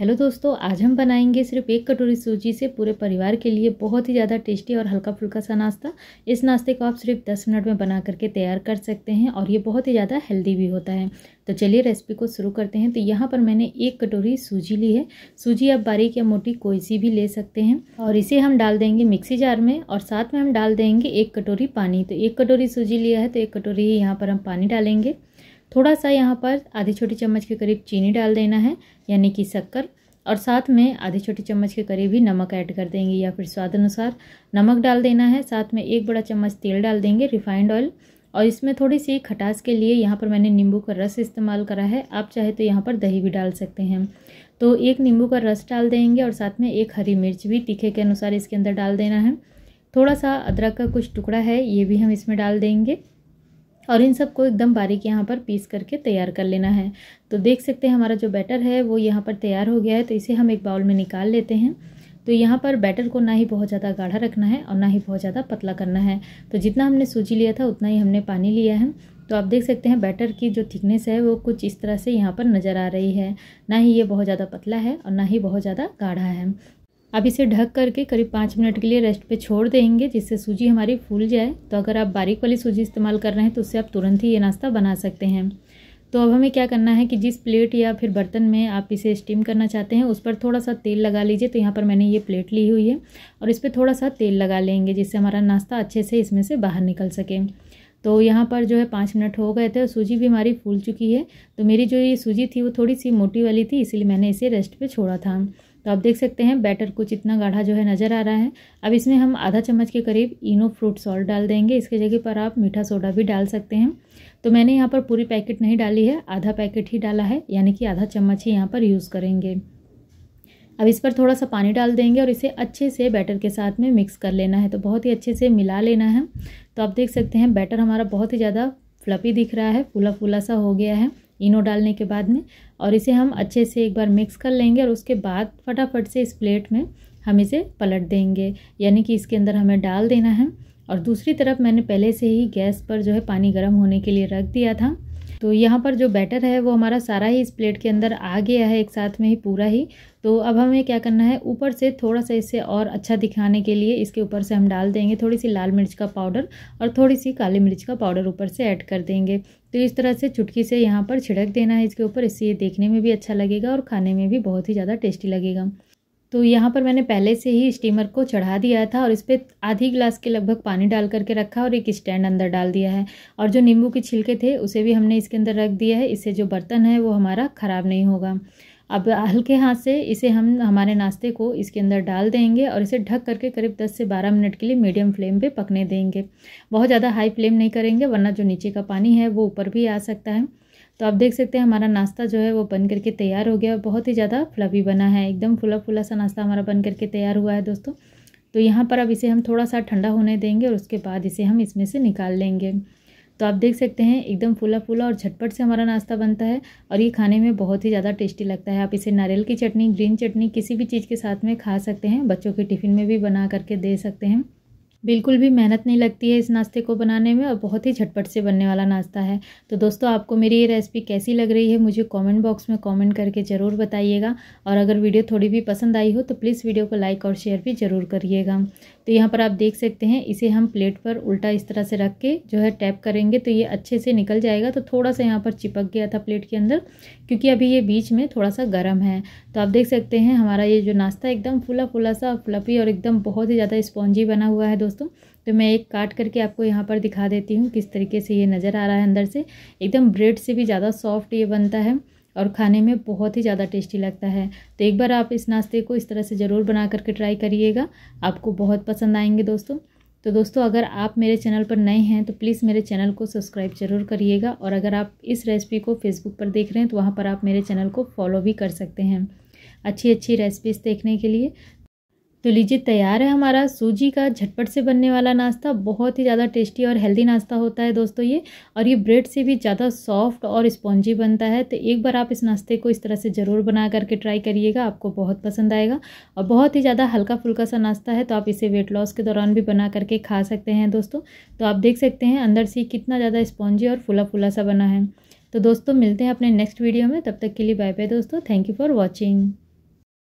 hello दोस्तों आज हम बनाएंगे सिर्फ एक कटोरी सूजी से पूरे परिवार के लिए बहुत ही ज़्यादा टेस्टी और हल्का फुल्का सा नाश्ता इस नाश्ते को आप सिर्फ 10 मिनट में बना करके तैयार कर सकते हैं और ये बहुत ही ज़्यादा हेल्दी भी होता है तो चलिए रेसिपी को शुरू करते हैं तो यहाँ पर मैंने एक कटोरी सूजी ली है सूजी आप बारीक या मोटी कोई सी भी ले सकते हैं और इसे हम डाल देंगे मिक्सी जार में और साथ में हम डाल देंगे एक कटोरी पानी तो एक कटोरी सूजी लिया है तो एक कटोरी ही यहाँ पर हम पानी डालेंगे थोड़ा सा यहाँ पर आधी छोटी चम्मच के करीब चीनी डाल देना है यानी कि शक्कर और साथ में आधी छोटी चम्मच के करीब ही नमक ऐड कर देंगे या फिर स्वाद अनुसार नमक डाल देना है साथ में एक बड़ा चम्मच तेल डाल देंगे रिफाइंड ऑयल और इसमें थोड़ी सी खटास के लिए यहाँ पर मैंने नींबू का रस इस्तेमाल करा है आप चाहे तो यहाँ पर दही भी डाल सकते हैं तो एक नींबू का रस डाल देंगे और साथ में एक हरी मिर्च भी तीखे के अनुसार इसके अंदर डाल देना है थोड़ा सा अदरक का कुछ टुकड़ा है ये भी हम इसमें डाल देंगे और इन सबको एकदम बारीक यहाँ पर पीस करके तैयार कर लेना है तो देख सकते हैं हमारा जो बैटर है वो यहाँ पर तैयार हो गया है तो इसे हम एक बाउल में निकाल लेते हैं तो यहाँ पर बैटर को ना ही बहुत ज़्यादा गाढ़ा रखना है और ना ही बहुत ज़्यादा पतला करना है तो जितना हमने सूजी लिया था उतना ही हमने पानी लिया है तो आप देख सकते हैं बैटर की जो थिकनेस है वो कुछ इस तरह से यहाँ पर नज़र आ रही है ना ही ये बहुत ज़्यादा पतला है और ना ही बहुत ज़्यादा गाढ़ा है अब इसे ढक करके करीब पाँच मिनट के लिए रेस्ट पे छोड़ देंगे जिससे सूजी हमारी फूल जाए तो अगर आप बारीक वाली सूजी इस्तेमाल कर रहे हैं तो उससे आप तुरंत ही ये नाश्ता बना सकते हैं तो अब हमें क्या करना है कि जिस प्लेट या फिर बर्तन में आप इसे स्टीम करना चाहते हैं उस पर थोड़ा सा तेल लगा लीजिए तो यहाँ पर मैंने ये प्लेट ली हुई है और इस पर थोड़ा सा तेल लगा लेंगे जिससे हमारा नाश्ता अच्छे से इसमें से बाहर निकल सके तो यहाँ पर जो है पाँच मिनट हो गए थे और सूजी भी हमारी फूल चुकी है तो मेरी जो ये सूजी थी वो थोड़ी सी मोटी वाली थी इसीलिए मैंने इसे रेस्ट पर छोड़ा था तो आप देख सकते हैं बैटर कुछ इतना गाढ़ा जो है नज़र आ रहा है अब इसमें हम आधा चम्मच के करीब इनो फ्रूट सॉल्ट डाल देंगे इसके जगह पर आप मीठा सोडा भी डाल सकते हैं तो मैंने यहाँ पर पूरी पैकेट नहीं डाली है आधा पैकेट ही डाला है यानी कि आधा चम्मच ही यहाँ पर यूज़ करेंगे अब इस पर थोड़ा सा पानी डाल देंगे और इसे अच्छे से बैटर के साथ में मिक्स कर लेना है तो बहुत ही अच्छे से मिला लेना है तो आप देख सकते हैं बैटर हमारा बहुत ही ज़्यादा फ्लपी दिख रहा है फूला फूला सा हो गया है इनो डालने के बाद में और इसे हम अच्छे से एक बार मिक्स कर लेंगे और उसके बाद फटाफट से इस प्लेट में हम इसे पलट देंगे यानी कि इसके अंदर हमें डाल देना है और दूसरी तरफ मैंने पहले से ही गैस पर जो है पानी गर्म होने के लिए रख दिया था तो यहाँ पर जो बैटर है वो हमारा सारा ही इस प्लेट के अंदर आ गया है एक साथ में ही पूरा ही तो अब हमें क्या करना है ऊपर से थोड़ा सा इसे और अच्छा दिखाने के लिए इसके ऊपर से हम डाल देंगे थोड़ी सी लाल मिर्च का पाउडर और थोड़ी सी काली मिर्च का पाउडर ऊपर से ऐड कर देंगे तो इस तरह से चुटकी से यहाँ पर छिड़क देना है इसके ऊपर इससे ये देखने में भी अच्छा लगेगा और खाने में भी बहुत ही ज़्यादा टेस्टी लगेगा तो यहाँ पर मैंने पहले से ही स्टीमर को चढ़ा दिया था और इस पर आधी गिलास के लगभग पानी डाल करके रखा और एक स्टैंड अंदर डाल दिया है और जो नींबू के छिलके थे उसे भी हमने इसके अंदर रख दिया है इससे जो बर्तन है वो हमारा ख़राब नहीं होगा अब हल्के हाथ से इसे हम हमारे नाश्ते को इसके अंदर डाल देंगे और इसे ढक करके करीब 10 से 12 मिनट के लिए मीडियम फ्लेम पे पकने देंगे बहुत ज़्यादा हाई फ्लेम नहीं करेंगे वरना जो नीचे का पानी है वो ऊपर भी आ सकता है तो आप देख सकते हैं हमारा नाश्ता जो है वो बन करके तैयार हो गया और बहुत ही ज़्यादा फ्लफी बना है एकदम फुला फुला सा नाश्ता हमारा बन करके तैयार हुआ है दोस्तों तो यहाँ पर अब इसे हम थोड़ा सा ठंडा होने देंगे और उसके बाद इसे हम इसमें से निकाल लेंगे तो आप देख सकते हैं एकदम फूला फूला और झटपट से हमारा नाश्ता बनता है और ये खाने में बहुत ही ज़्यादा टेस्टी लगता है आप इसे नारियल की चटनी ग्रीन चटनी किसी भी चीज़ के साथ में खा सकते हैं बच्चों के टिफ़िन में भी बना करके दे सकते हैं बिल्कुल भी मेहनत नहीं लगती है इस नाश्ते को बनाने में और बहुत ही झटपट से बनने वाला नाश्ता है तो दोस्तों आपको मेरी ये रेसिपी कैसी लग रही है मुझे कमेंट बॉक्स में कमेंट करके ज़रूर बताइएगा और अगर वीडियो थोड़ी भी पसंद आई हो तो प्लीज़ वीडियो को लाइक और शेयर भी ज़रूर करिएगा तो यहाँ पर आप देख सकते हैं इसे हम प्लेट पर उल्टा इस तरह से रख के जो है टैप करेंगे तो ये अच्छे से निकल जाएगा तो थोड़ा सा यहाँ पर चिपक गया था प्लेट के अंदर क्योंकि अभी ये बीच में थोड़ा सा गर्म है तो आप देख सकते हैं हमारा ये जो नाश्ता एकदम फुला फुला सा फ्लपी और एकदम बहुत ही ज़्यादा स्पॉन्जी बना हुआ है दोस्तों दोस्तों तो मैं एक काट करके आपको यहाँ पर दिखा देती हूँ किस तरीके से ये नज़र आ रहा है अंदर से एकदम ब्रेड से भी ज़्यादा सॉफ्ट ये बनता है और खाने में बहुत ही ज़्यादा टेस्टी लगता है तो एक बार आप इस नाश्ते को इस तरह से ज़रूर बना करके ट्राई करिएगा आपको बहुत पसंद आएंगे दोस्तों तो दोस्तों अगर आप मेरे चैनल पर नए हैं तो प्लीज़ मेरे चैनल को सब्सक्राइब जरूर करिएगा और अगर आप इस रेसिपी को फेसबुक पर देख रहे हैं तो वहाँ पर आप मेरे चैनल को फॉलो भी कर सकते हैं अच्छी अच्छी रेसिपीज़ देखने के लिए तो लीजिए तैयार है हमारा सूजी का झटपट से बनने वाला नाश्ता बहुत ही ज़्यादा टेस्टी और हेल्दी नाश्ता होता है दोस्तों ये और ये ब्रेड से भी ज़्यादा सॉफ्ट और स्पॉन्जी बनता है तो एक बार आप इस नाश्ते को इस तरह से ज़रूर बना करके ट्राई करिएगा आपको बहुत पसंद आएगा और बहुत ही ज़्यादा हल्का फुल्का सा नाश्ता है तो आप इसे वेट लॉस के दौरान भी बना करके खा सकते हैं दोस्तों तो आप देख सकते हैं अंदर से कितना ज़्यादा स्पॉन्जी और फुला फुला सा बना है तो दोस्तों मिलते हैं अपने नेक्स्ट वीडियो में तब तक के लिए बाय बाय दोस्तों थैंक यू फॉर वॉचिंग